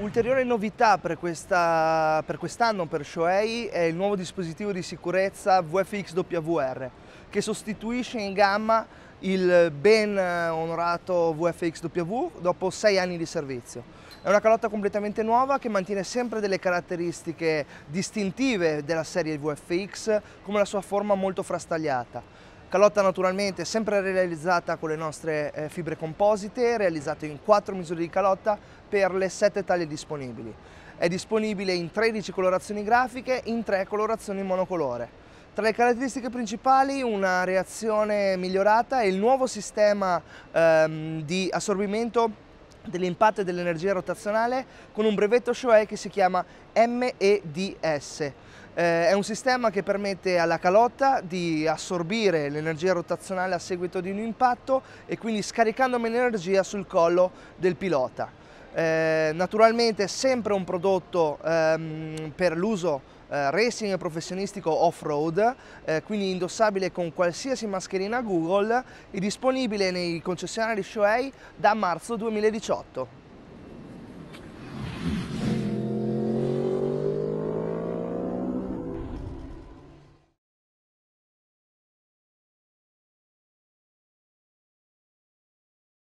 Ulteriore novità per quest'anno per, quest per Shoei è il nuovo dispositivo di sicurezza VFX WR che sostituisce in gamma il ben eh, onorato VFX W dopo sei anni di servizio. È una calotta completamente nuova che mantiene sempre delle caratteristiche distintive della serie VFX come la sua forma molto frastagliata. Calotta naturalmente sempre realizzata con le nostre eh, fibre composite, realizzate in 4 misure di calotta per le 7 taglie disponibili. È disponibile in 13 colorazioni grafiche, in 3 colorazioni monocolore. Tra le caratteristiche principali una reazione migliorata e il nuovo sistema ehm, di assorbimento dell'impatto e dell'energia rotazionale con un brevetto cioè che si chiama MEDS. Eh, è un sistema che permette alla calotta di assorbire l'energia rotazionale a seguito di un impatto e quindi scaricando meno energia sul collo del pilota. Eh, naturalmente è sempre un prodotto ehm, per l'uso eh, racing professionistico off-road, eh, quindi indossabile con qualsiasi mascherina Google e disponibile nei concessionari Shoei da marzo 2018.